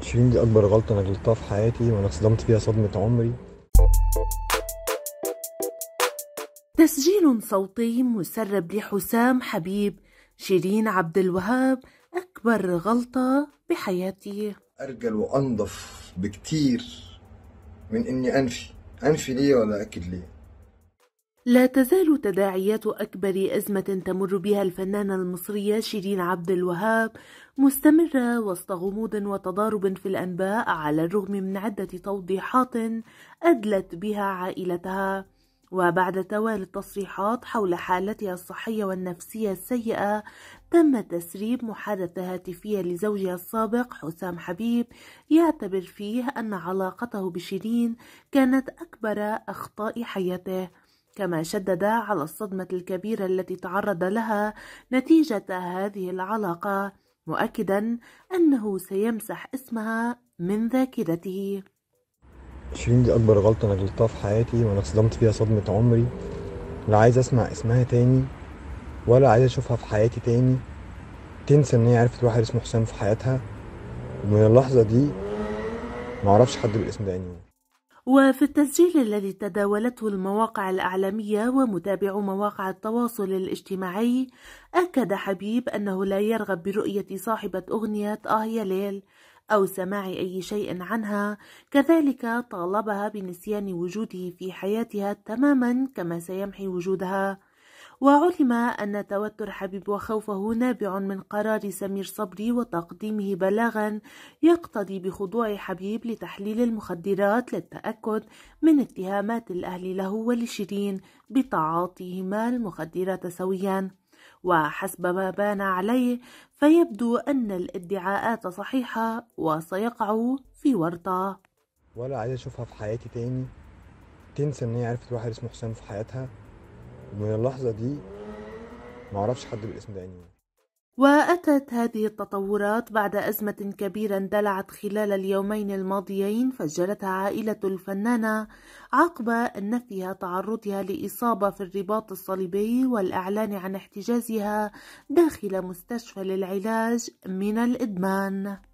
شيرين دي اكبر غلطه انا غلطتها في حياتي وانا اتصدمت فيها صدمه عمري تسجيل صوتي مسرب لحسام حبيب شيرين عبد الوهاب أكبر غلطة بحياتي أرجل وأنظف بكتير من إني أنفي أنفي ليه ولا أكل ليه لا تزال تداعيات أكبر أزمة تمر بها الفنانة المصرية شيرين عبد الوهاب مستمرة وسط غموض وتضارب في الأنباء على الرغم من عدة توضيحات أدلت بها عائلتها وبعد توالي التصريحات حول حالتها الصحية والنفسية السيئة تم تسريب محادثة هاتفية لزوجها السابق حسام حبيب يعتبر فيه أن علاقته بشيرين كانت أكبر أخطاء حياته كما شدد على الصدمة الكبيرة التي تعرض لها نتيجة هذه العلاقة مؤكدا أنه سيمسح اسمها من ذاكرته شيرين دي أكبر غلطة أنا غلطتها في حياتي وأنا اتصدمت فيها صدمة عمري لا عايز أسمع اسمها تاني ولا عايز أشوفها في حياتي تاني تنسى إن هي عرفت واحد اسمه حسام في حياتها ومن اللحظة دي معرفش حد بالاسم ده يعني وفي التسجيل الذي تداولته المواقع الإعلامية ومتابعو مواقع التواصل الاجتماعي أكد حبيب أنه لا يرغب برؤية صاحبة أغنية آه يا ليل أو سماع أي شيء عنها كذلك طالبها بنسيان وجوده في حياتها تماما كما سيمحي وجودها وعلم أن توتر حبيب وخوفه نابع من قرار سمير صبري وتقديمه بلاغا يقتضي بخضوع حبيب لتحليل المخدرات للتأكد من اتهامات الأهل له ولشيرين بتعاطيهما المخدرات سويا وحسب ما بان عليه فيبدو أن الادعاءات صحيحة وسيقع في ورطة ولا عايز أشوفها في حياتي تاني تنسى إن هي عرفت واحد اسمه حسام في حياتها ومن اللحظة دي معرفش حد بالاسم ده يعني وأتت هذه التطورات بعد أزمة كبيرة اندلعت خلال اليومين الماضيين فجلتها عائلة الفنانة عقب نفي تعرضها لإصابة في الرباط الصليبي والإعلان عن احتجازها داخل مستشفى للعلاج من الإدمان